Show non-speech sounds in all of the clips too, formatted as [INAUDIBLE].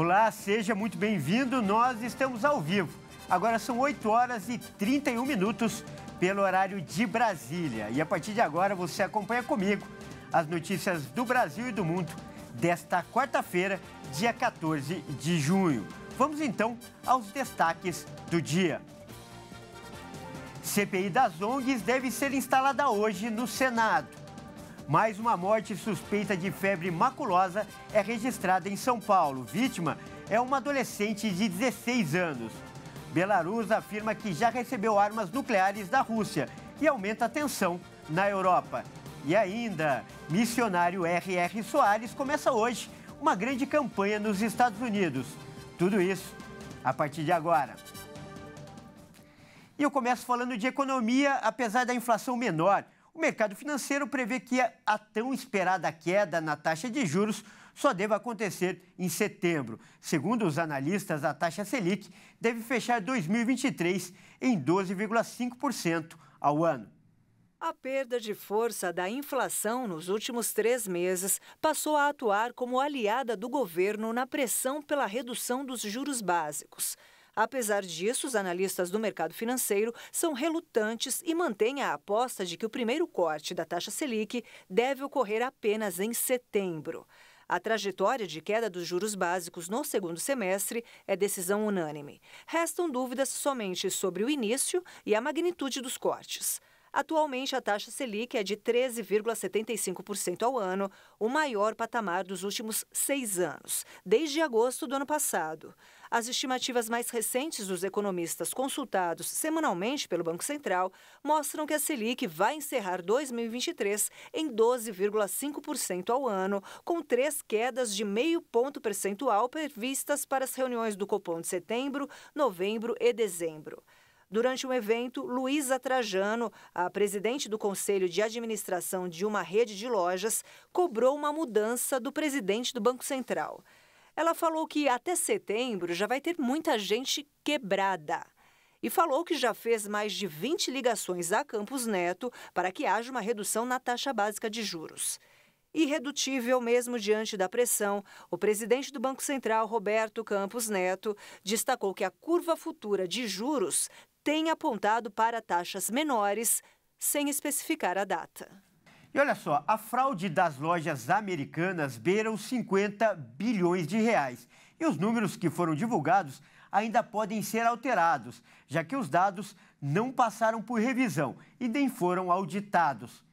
Olá, seja muito bem-vindo. Nós estamos ao vivo. Agora são 8 horas e 31 minutos pelo horário de Brasília. E a partir de agora você acompanha comigo as notícias do Brasil e do mundo desta quarta-feira, dia 14 de junho. Vamos então aos destaques do dia. CPI das ONGs deve ser instalada hoje no Senado. Mais uma morte suspeita de febre maculosa é registrada em São Paulo. Vítima é uma adolescente de 16 anos. Belarus afirma que já recebeu armas nucleares da Rússia e aumenta a tensão na Europa. E ainda, missionário R.R. Soares começa hoje uma grande campanha nos Estados Unidos. Tudo isso a partir de agora. E eu começo falando de economia, apesar da inflação menor. O mercado financeiro prevê que a tão esperada queda na taxa de juros só deva acontecer em setembro. Segundo os analistas, a taxa Selic deve fechar 2023 em 12,5% ao ano. A perda de força da inflação nos últimos três meses passou a atuar como aliada do governo na pressão pela redução dos juros básicos. Apesar disso, os analistas do mercado financeiro são relutantes e mantêm a aposta de que o primeiro corte da taxa Selic deve ocorrer apenas em setembro. A trajetória de queda dos juros básicos no segundo semestre é decisão unânime. Restam dúvidas somente sobre o início e a magnitude dos cortes. Atualmente, a taxa Selic é de 13,75% ao ano, o maior patamar dos últimos seis anos, desde agosto do ano passado. As estimativas mais recentes dos economistas consultados semanalmente pelo Banco Central mostram que a Selic vai encerrar 2023 em 12,5% ao ano, com três quedas de meio ponto percentual previstas para as reuniões do Copom de setembro, novembro e dezembro. Durante um evento, Luísa Trajano, a presidente do Conselho de Administração de uma rede de lojas, cobrou uma mudança do presidente do Banco Central. Ela falou que até setembro já vai ter muita gente quebrada. E falou que já fez mais de 20 ligações a Campos Neto para que haja uma redução na taxa básica de juros. Irredutível mesmo diante da pressão, o presidente do Banco Central, Roberto Campos Neto, destacou que a curva futura de juros tem apontado para taxas menores, sem especificar a data. E olha só, a fraude das lojas americanas beira os 50 bilhões de reais. E os números que foram divulgados ainda podem ser alterados, já que os dados não passaram por revisão e nem foram auditados.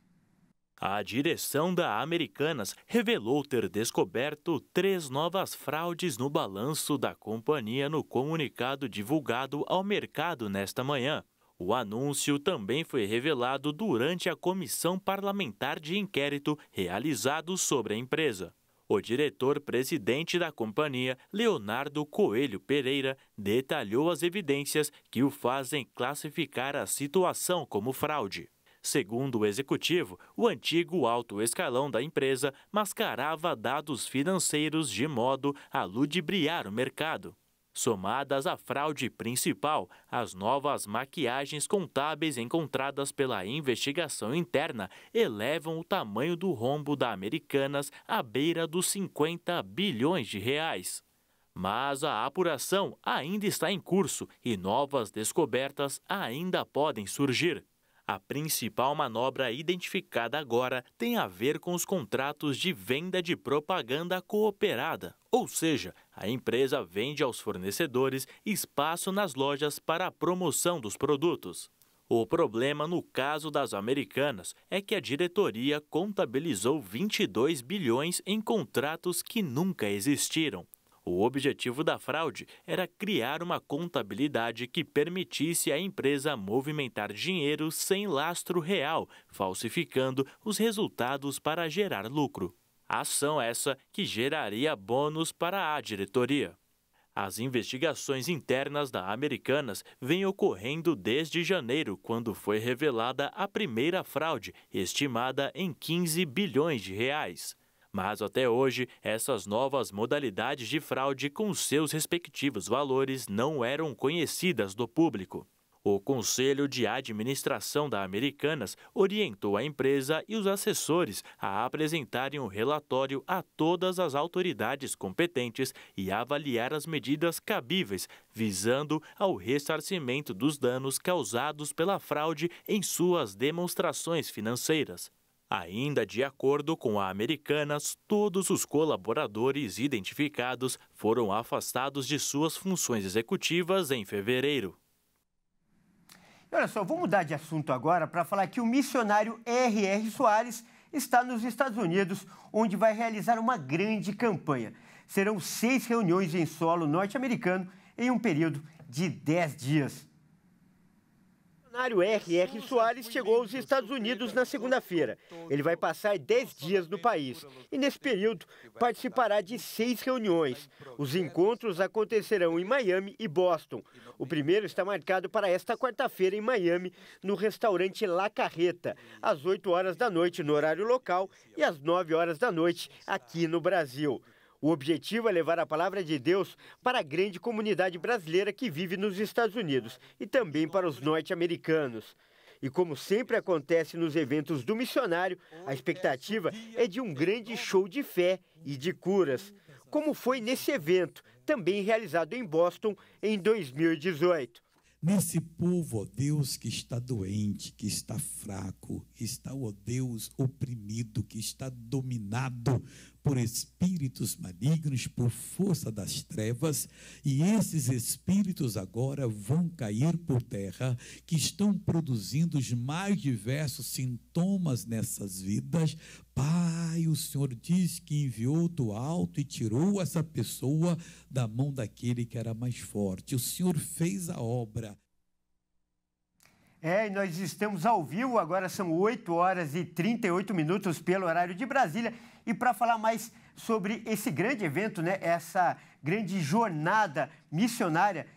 A direção da Americanas revelou ter descoberto três novas fraudes no balanço da companhia no comunicado divulgado ao mercado nesta manhã. O anúncio também foi revelado durante a comissão parlamentar de inquérito realizado sobre a empresa. O diretor-presidente da companhia, Leonardo Coelho Pereira, detalhou as evidências que o fazem classificar a situação como fraude. Segundo o executivo, o antigo alto escalão da empresa mascarava dados financeiros de modo a ludibriar o mercado. Somadas à fraude principal, as novas maquiagens contábeis encontradas pela investigação interna elevam o tamanho do rombo da Americanas à beira dos 50 bilhões de reais. Mas a apuração ainda está em curso e novas descobertas ainda podem surgir. A principal manobra identificada agora tem a ver com os contratos de venda de propaganda cooperada, ou seja, a empresa vende aos fornecedores espaço nas lojas para a promoção dos produtos. O problema no caso das americanas é que a diretoria contabilizou 22 bilhões em contratos que nunca existiram. O objetivo da fraude era criar uma contabilidade que permitisse à empresa movimentar dinheiro sem lastro real, falsificando os resultados para gerar lucro. Ação essa que geraria bônus para a diretoria. As investigações internas da Americanas vêm ocorrendo desde janeiro, quando foi revelada a primeira fraude, estimada em 15 bilhões de reais. Mas até hoje, essas novas modalidades de fraude com seus respectivos valores não eram conhecidas do público. O Conselho de Administração da Americanas orientou a empresa e os assessores a apresentarem o um relatório a todas as autoridades competentes e avaliar as medidas cabíveis visando ao ressarcimento dos danos causados pela fraude em suas demonstrações financeiras. Ainda de acordo com a Americanas, todos os colaboradores identificados foram afastados de suas funções executivas em fevereiro. Olha só, vou mudar de assunto agora para falar que o missionário R.R. Soares está nos Estados Unidos, onde vai realizar uma grande campanha. Serão seis reuniões em solo norte-americano em um período de dez dias bilionário R.R. Soares chegou aos Estados Unidos na segunda-feira. Ele vai passar 10 dias no país e, nesse período, participará de seis reuniões. Os encontros acontecerão em Miami e Boston. O primeiro está marcado para esta quarta-feira em Miami, no restaurante La Carreta, às 8 horas da noite no horário local e às 9 horas da noite aqui no Brasil. O objetivo é levar a palavra de Deus para a grande comunidade brasileira que vive nos Estados Unidos e também para os norte-americanos. E como sempre acontece nos eventos do missionário, a expectativa é de um grande show de fé e de curas, como foi nesse evento, também realizado em Boston em 2018. Nesse povo, ó Deus, que está doente, que está fraco, está, ó Deus, oprimido, que está dominado por espíritos malignos, por força das trevas, e esses espíritos agora vão cair por terra, que estão produzindo os mais diversos sintomas nessas vidas. Pai, o Senhor diz que enviou do alto e tirou essa pessoa da mão daquele que era mais forte. O Senhor fez a obra. É, nós estamos ao vivo, agora são 8 horas e 38 minutos pelo horário de Brasília. E para falar mais sobre esse grande evento, né, essa grande jornada missionária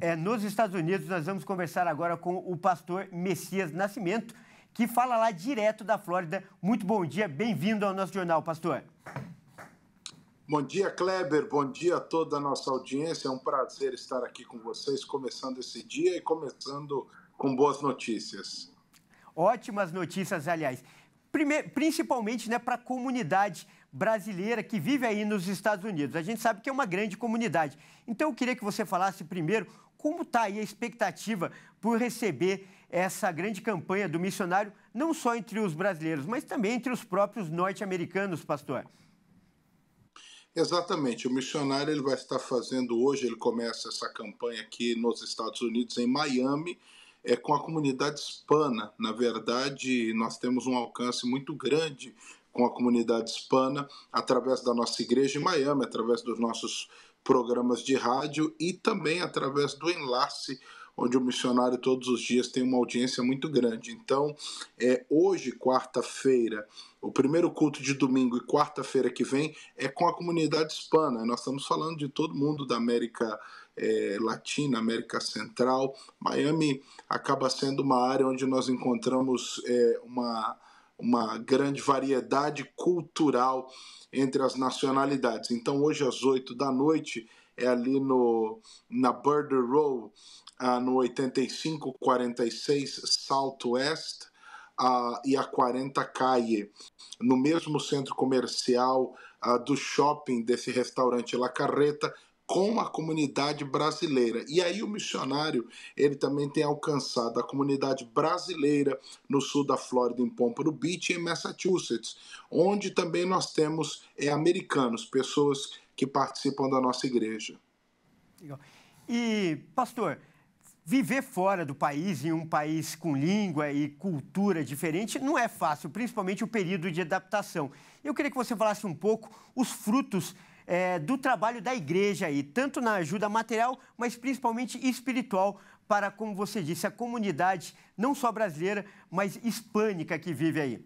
é, nos Estados Unidos, nós vamos conversar agora com o pastor Messias Nascimento, que fala lá direto da Flórida. Muito bom dia, bem-vindo ao nosso jornal, pastor. Bom dia, Kleber. Bom dia a toda a nossa audiência. É um prazer estar aqui com vocês, começando esse dia e começando com boas notícias. Ótimas notícias, aliás principalmente né, para a comunidade brasileira que vive aí nos Estados Unidos. A gente sabe que é uma grande comunidade. Então, eu queria que você falasse primeiro como está aí a expectativa por receber essa grande campanha do missionário, não só entre os brasileiros, mas também entre os próprios norte-americanos, pastor. Exatamente. O missionário ele vai estar fazendo hoje, ele começa essa campanha aqui nos Estados Unidos, em Miami, é, com a comunidade hispana. Na verdade, nós temos um alcance muito grande com a comunidade hispana através da nossa igreja em Miami, através dos nossos programas de rádio e também através do enlace onde o missionário todos os dias tem uma audiência muito grande. Então, é hoje, quarta-feira, o primeiro culto de domingo e quarta-feira que vem é com a comunidade hispana. Nós estamos falando de todo mundo da América é, Latina, América Central. Miami acaba sendo uma área onde nós encontramos é, uma, uma grande variedade cultural entre as nacionalidades. Então, hoje às 8 da noite, é ali no, na Border Row, ah, no 8546 Southwest ah, e a 40 Caie, no mesmo centro comercial ah, do shopping desse restaurante La Carreta, com a comunidade brasileira. E aí o missionário, ele também tem alcançado a comunidade brasileira no sul da Flórida, em Pompano Beach, em Massachusetts, onde também nós temos é, americanos, pessoas que participam da nossa igreja. Legal. E, pastor, viver fora do país, em um país com língua e cultura diferente, não é fácil, principalmente o período de adaptação. Eu queria que você falasse um pouco os frutos é, do trabalho da igreja aí, tanto na ajuda material, mas principalmente espiritual, para, como você disse, a comunidade não só brasileira, mas hispânica que vive aí.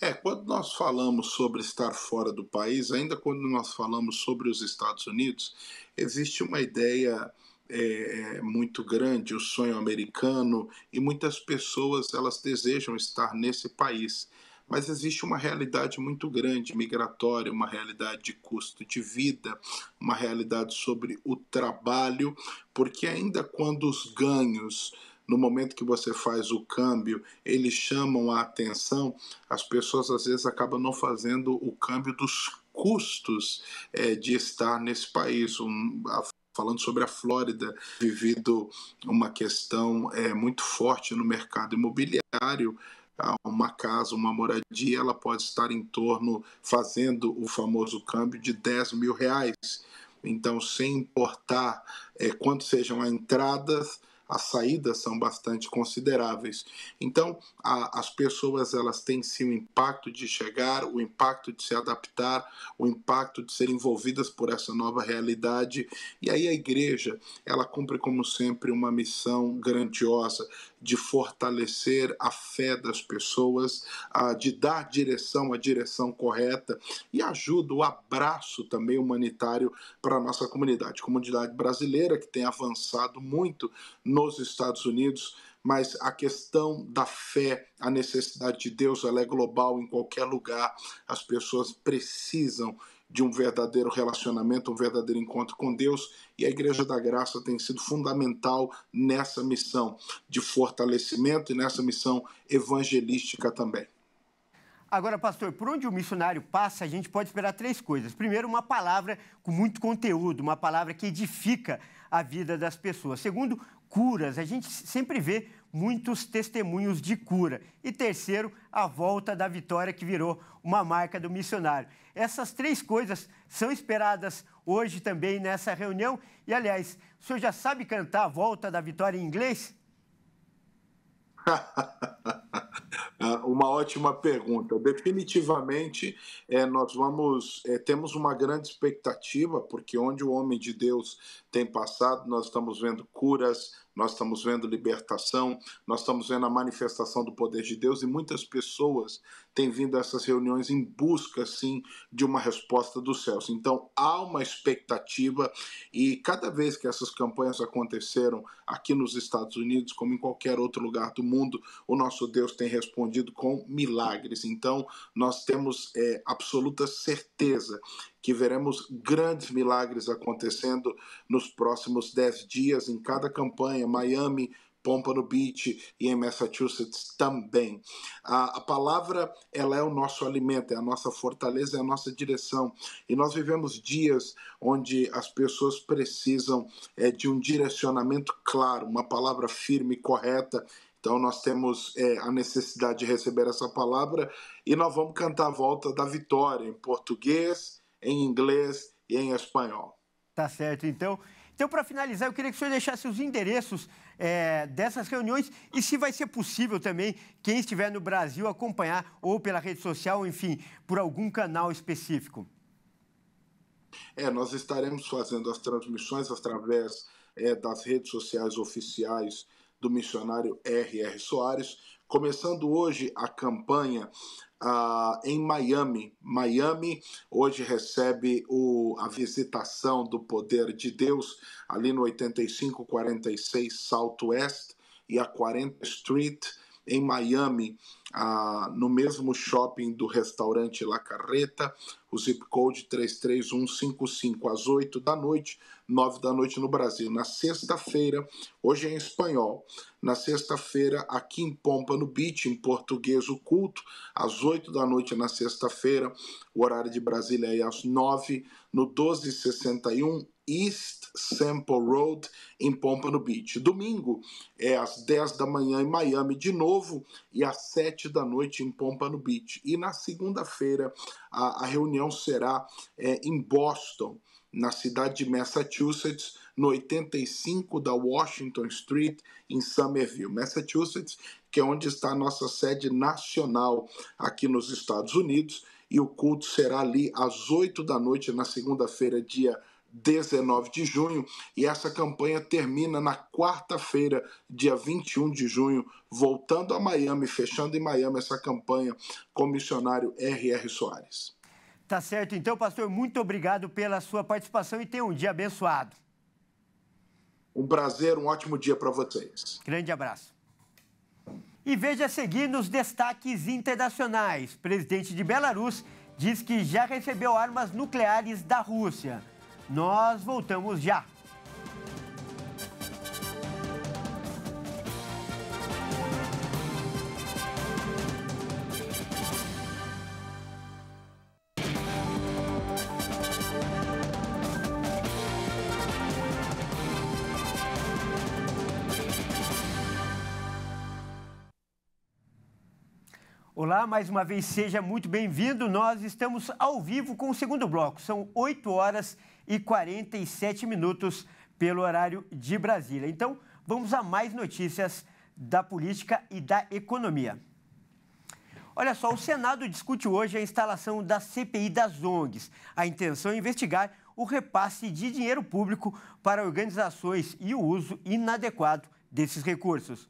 É, quando nós falamos sobre estar fora do país, ainda quando nós falamos sobre os Estados Unidos, existe uma ideia é, é muito grande, o sonho americano, e muitas pessoas elas desejam estar nesse país mas existe uma realidade muito grande migratória, uma realidade de custo de vida, uma realidade sobre o trabalho, porque ainda quando os ganhos no momento que você faz o câmbio, eles chamam a atenção, as pessoas às vezes acabam não fazendo o câmbio dos custos é, de estar nesse país. Um, a, falando sobre a Flórida, vivido uma questão é, muito forte no mercado imobiliário, Tá? uma casa, uma moradia, ela pode estar em torno, fazendo o famoso câmbio, de 10 mil reais. Então, sem importar é, quanto sejam as entradas, as saídas são bastante consideráveis. Então, a, as pessoas elas têm sim o impacto de chegar, o impacto de se adaptar, o impacto de ser envolvidas por essa nova realidade. E aí a igreja, ela cumpre como sempre uma missão grandiosa de fortalecer a fé das pessoas, de dar direção, a direção correta e ajuda o abraço também humanitário para a nossa comunidade, comunidade brasileira que tem avançado muito no nos Estados Unidos, mas a questão da fé, a necessidade de Deus, ela é global em qualquer lugar. As pessoas precisam de um verdadeiro relacionamento, um verdadeiro encontro com Deus, e a Igreja da Graça tem sido fundamental nessa missão de fortalecimento e nessa missão evangelística também. Agora, pastor, por onde o missionário passa, a gente pode esperar três coisas. Primeiro, uma palavra com muito conteúdo, uma palavra que edifica a vida das pessoas. Segundo, curas. A gente sempre vê muitos testemunhos de cura. E terceiro, a volta da vitória, que virou uma marca do missionário. Essas três coisas são esperadas hoje também nessa reunião. E, aliás, o senhor já sabe cantar a volta da vitória em inglês? [LAUGHS] uma ótima pergunta. Definitivamente, é, nós vamos é, temos uma grande expectativa, porque onde o homem de Deus tem passado, nós estamos vendo curas, nós estamos vendo libertação, nós estamos vendo a manifestação do poder de Deus e muitas pessoas têm vindo a essas reuniões em busca, sim, de uma resposta dos céus. Então há uma expectativa e cada vez que essas campanhas aconteceram aqui nos Estados Unidos, como em qualquer outro lugar do mundo, o nosso Deus tem respondido com milagres. Então nós temos é, absoluta certeza que veremos grandes milagres acontecendo nos próximos dez dias em cada campanha. Miami, Pompano Beach e em Massachusetts também. A, a, palavra ela é o nosso alimento, é a nossa fortaleza, é a nossa direção. E nós vivemos dias onde as pessoas precisam é, de um direcionamento claro, uma palavra firme, e correta. Então nós temos é, a necessidade de receber essa palavra e nós vamos cantar a volta da vitória em português, em inglês e em espanhol. Tá certo, então. Então, para finalizar, eu queria que o senhor deixasse os endereços é, dessas reuniões e se vai ser possível também quem estiver no Brasil acompanhar ou pela rede social, enfim, por algum canal específico. É, nós estaremos fazendo as transmissões através é, das redes sociais oficiais do missionário R.R. Soares, começando hoje a campanha Uh, em Miami. Miami hoje recebe o, a visitação do poder de Deus ali no 8546 Southwest e a 40 Street em Miami, ah, no mesmo shopping do restaurante La Carreta, o zip code 33155, às 8 da noite, 9 da noite no Brasil. Na sexta-feira, hoje é em espanhol, na sexta-feira, aqui em no Beach, em português, o culto, às 8 da noite na sexta-feira, o horário de Brasília é às 9, no 1261, East Sample Road, em Pompano Beach. Domingo é às 10 da manhã em Miami de novo e às 7 da noite em Pompano Beach. E na segunda-feira a, a, reunião será é, em Boston, na cidade de Massachusetts, no 85 da Washington Street, em Somerville, Massachusetts, que é onde está a nossa sede nacional aqui nos Estados Unidos. E o culto será ali às 8 da noite na segunda-feira, dia 19 de junho, e essa campanha termina na quarta-feira, dia 21 de junho, voltando a Miami, fechando em Miami essa campanha com o missionário R.R. Soares. Tá certo, então, pastor, muito obrigado pela sua participação e tenha um dia abençoado. Um prazer, um ótimo dia para vocês. Grande abraço. E veja a seguir nos destaques internacionais. Presidente de Belarus diz que já recebeu armas nucleares da Rússia. Nós voltamos já. Olá, mais uma vez seja muito bem-vindo. Nós estamos ao vivo com o segundo bloco. São 8 horas e e 47 minutos pelo horário de Brasília. Então, vamos a mais notícias da política e da economia. Olha só, o Senado discute hoje a instalação da CPI das ONGs. A intenção é investigar o repasse de dinheiro público para organizações e o uso inadequado desses recursos.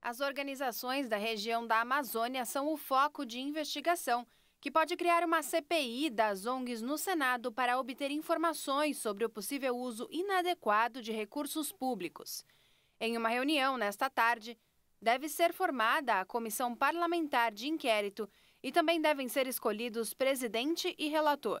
As organizações da região da Amazônia são o foco de investigação que pode criar uma CPI das ONGs no Senado para obter informações sobre o possível uso inadequado de recursos públicos. Em uma reunião nesta tarde, deve ser formada a comissão parlamentar de inquérito e também devem ser escolhidos presidente e relator.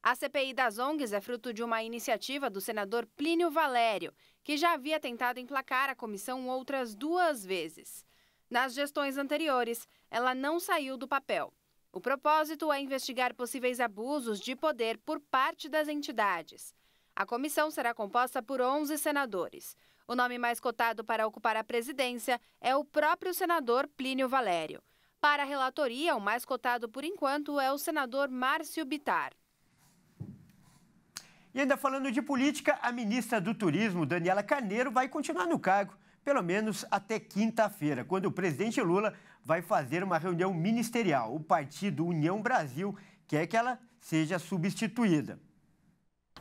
A CPI das ONGs é fruto de uma iniciativa do senador Plínio Valério, que já havia tentado emplacar a comissão outras duas vezes. Nas gestões anteriores, ela não saiu do papel. O propósito é investigar possíveis abusos de poder por parte das entidades. A comissão será composta por 11 senadores. O nome mais cotado para ocupar a presidência é o próprio senador Plínio Valério. Para a relatoria, o mais cotado por enquanto é o senador Márcio Bitar. E ainda falando de política, a ministra do Turismo, Daniela Carneiro, vai continuar no cargo pelo menos até quinta-feira, quando o presidente Lula vai fazer uma reunião ministerial. O partido União Brasil quer que ela seja substituída.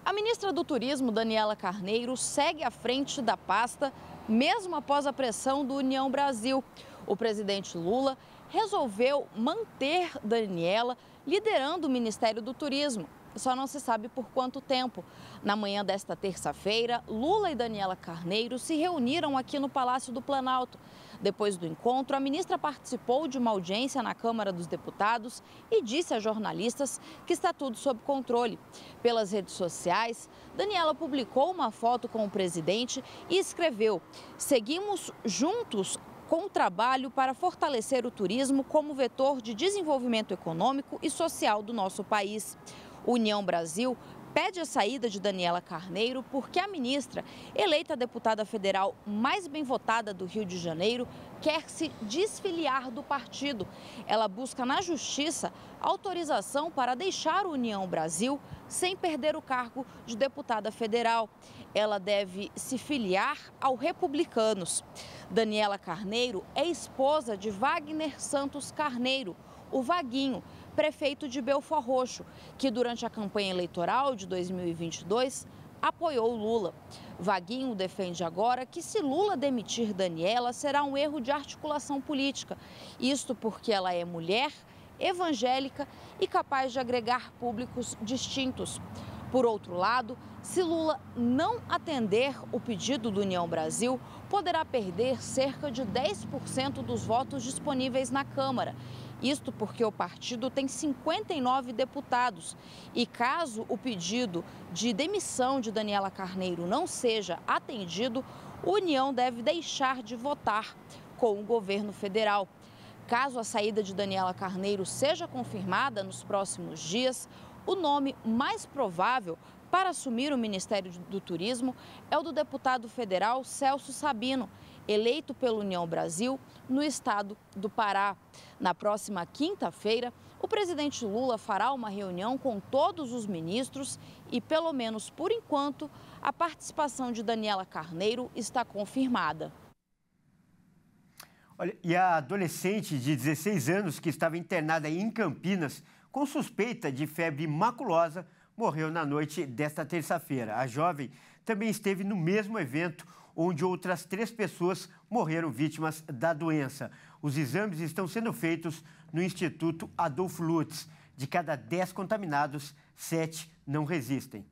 A ministra do Turismo, Daniela Carneiro, segue à frente da pasta, mesmo após a pressão do União Brasil. O presidente Lula resolveu manter Daniela liderando o Ministério do Turismo só não se sabe por quanto tempo. Na manhã desta terça-feira, Lula e Daniela Carneiro se reuniram aqui no Palácio do Planalto. Depois do encontro, a ministra participou de uma audiência na Câmara dos Deputados e disse a jornalistas que está tudo sob controle. Pelas redes sociais, Daniela publicou uma foto com o presidente e escreveu: Seguimos juntos com o trabalho para fortalecer o turismo como vetor de desenvolvimento econômico e social do nosso país. União Brasil pede a saída de Daniela Carneiro porque a ministra, eleita deputada federal mais bem votada do Rio de Janeiro, quer se desfiliar do partido. Ela busca na justiça autorização para deixar a União Brasil sem perder o cargo de deputada federal. Ela deve se filiar ao Republicanos. Daniela Carneiro é esposa de Wagner Santos Carneiro, o Vaguinho, prefeito de Belfor Roxo, que durante a campanha eleitoral de 2022 apoiou Lula. Vaguinho defende agora que se Lula demitir Daniela será um erro de articulação política. Isto porque ela é mulher, evangélica e capaz de agregar públicos distintos. Por outro lado, se Lula não atender o pedido do União Brasil, poderá perder cerca de 10% dos votos disponíveis na Câmara isto porque o partido tem 59 deputados e caso o pedido de demissão de Daniela Carneiro não seja atendido, a União deve deixar de votar com o governo federal. Caso a saída de Daniela Carneiro seja confirmada nos próximos dias, o nome mais provável para assumir o Ministério do Turismo é o do deputado federal Celso Sabino, eleito pela União Brasil no estado do Pará. Na próxima quinta-feira, o presidente Lula fará uma reunião com todos os ministros e, pelo menos por enquanto, a participação de Daniela Carneiro está confirmada. Olha, e a adolescente de 16 anos que estava internada em Campinas com suspeita de febre maculosa morreu na noite desta terça-feira. A jovem também esteve no mesmo evento onde outras três pessoas morreram vítimas da doença. Os exames estão sendo feitos no Instituto Adolfo Lutz. De cada dez contaminados, sete não resistem.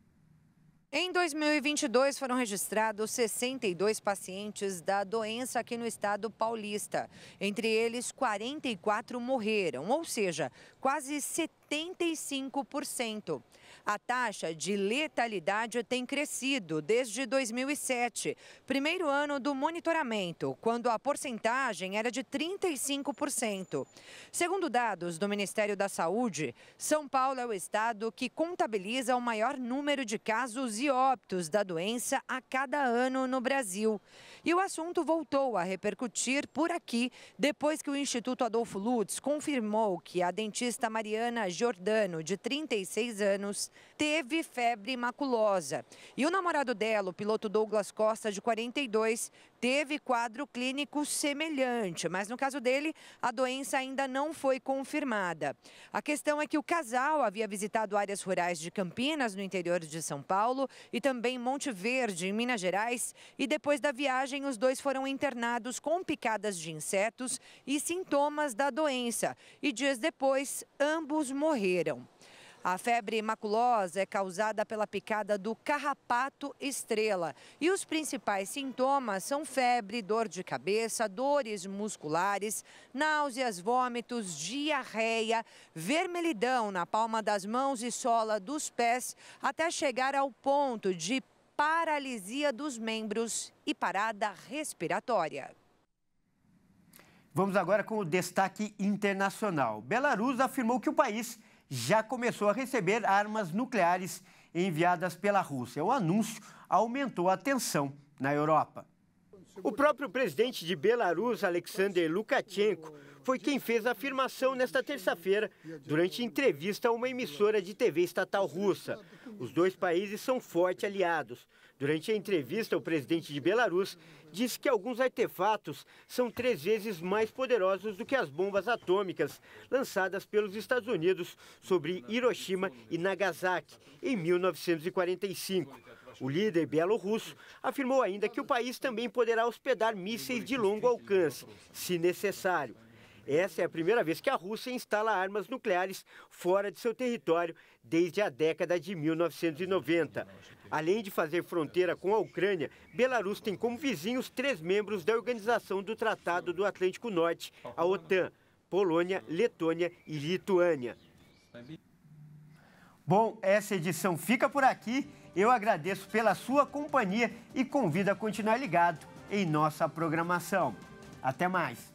Em 2022, foram registrados 62 pacientes da doença aqui no estado paulista. Entre eles, 44 morreram, ou seja, quase 75%. A taxa de letalidade tem crescido desde 2007, primeiro ano do monitoramento, quando a porcentagem era de 35%. Segundo dados do Ministério da Saúde, São Paulo é o estado que contabiliza o maior número de casos e óbitos da doença a cada ano no Brasil. E o assunto voltou a repercutir por aqui depois que o Instituto Adolfo Lutz confirmou que a dentista Mariana Giordano, de 36 anos, teve febre maculosa. E o namorado dela, o piloto Douglas Costa, de 42, teve quadro clínico semelhante, mas no caso dele, a doença ainda não foi confirmada. A questão é que o casal havia visitado áreas rurais de Campinas, no interior de São Paulo, e também Monte Verde, em Minas Gerais, e depois da viagem, os dois foram internados com picadas de insetos e sintomas da doença. E dias depois, ambos morreram. A febre maculosa é causada pela picada do carrapato estrela e os principais sintomas são febre, dor de cabeça, dores musculares, náuseas, vômitos, diarreia, vermelhidão na palma das mãos e sola dos pés, até chegar ao ponto de paralisia dos membros e parada respiratória. Vamos agora com o destaque internacional. Belarus afirmou que o país já começou a receber armas nucleares enviadas pela Rússia. O anúncio aumentou a tensão na Europa. O próprio presidente de Belarus, Alexander Lukashenko, foi quem fez a afirmação nesta terça-feira, durante entrevista a uma emissora de TV estatal russa. Os dois países são fortes aliados. Durante a entrevista, o presidente de Belarus disse que alguns artefatos são três vezes mais poderosos do que as bombas atômicas lançadas pelos Estados Unidos sobre Hiroshima e Nagasaki em 1945. O líder bielorrusso afirmou ainda que o país também poderá hospedar mísseis de longo alcance, se necessário. Essa é a primeira vez que a Rússia instala armas nucleares fora de seu território desde a década de 1990. Além de fazer fronteira com a Ucrânia, Belarus tem como vizinhos três membros da Organização do Tratado do Atlântico Norte, a OTAN: Polônia, Letônia e Lituânia. Bom, essa edição fica por aqui. Eu agradeço pela sua companhia e convido a continuar ligado em nossa programação. Até mais!